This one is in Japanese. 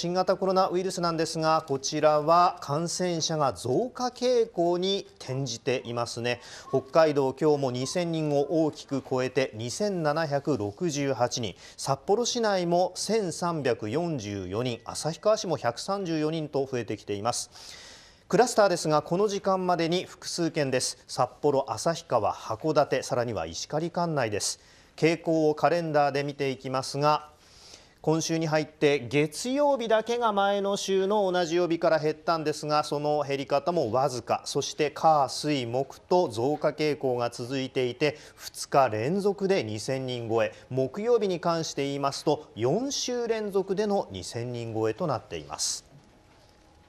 新型コロナウイルスなんですがこちらは感染者が増加傾向に転じていますね北海道今日も2000人を大きく超えて2768人札幌市内も1344人旭川市も134人と増えてきていますクラスターですがこの時間までに複数件です札幌旭川函館さらには石狩管内です傾向をカレンダーで見ていきますが今週に入って月曜日だけが前の週の同じ曜日から減ったんですがその減り方もわずかそして火水木と増加傾向が続いていて2日連続で2000人超え木曜日に関して言いますと4週連続での2000人超えとなっています。